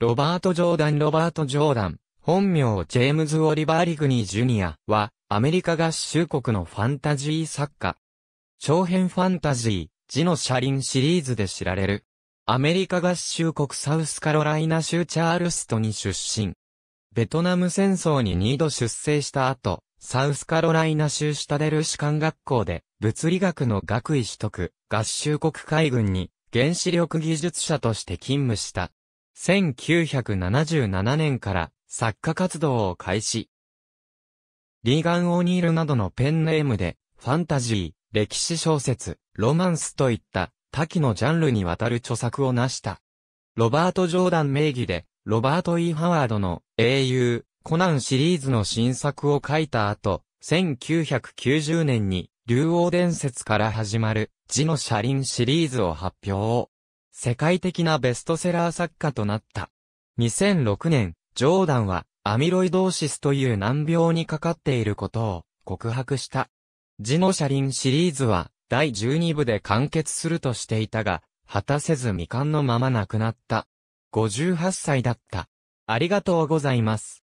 ロバート・ジョーダン・ロバート・ジョーダン、本名ジェームズ・オリバー・リグニー・ジュニアは、アメリカ合衆国のファンタジー作家。長編ファンタジー、字の車輪シリーズで知られる。アメリカ合衆国サウスカロライナ州チャールストに出身。ベトナム戦争に2度出生した後、サウスカロライナ州シタデル士官学校で、物理学の学位取得、合衆国海軍に、原子力技術者として勤務した。1977年から作家活動を開始。リーガン・オニールなどのペンネームで、ファンタジー、歴史小説、ロマンスといった多岐のジャンルにわたる著作を成した。ロバート・ジョーダン名義で、ロバート・ E・ ハワードの英雄、コナンシリーズの新作を書いた後、1990年に、竜王伝説から始まる、字の車輪シリーズを発表。世界的なベストセラー作家となった。2006年、ジョーダンはアミロイドーシスという難病にかかっていることを告白した。ジノシャリンシリーズは第12部で完結するとしていたが、果たせず未完のまま亡くなった。58歳だった。ありがとうございます。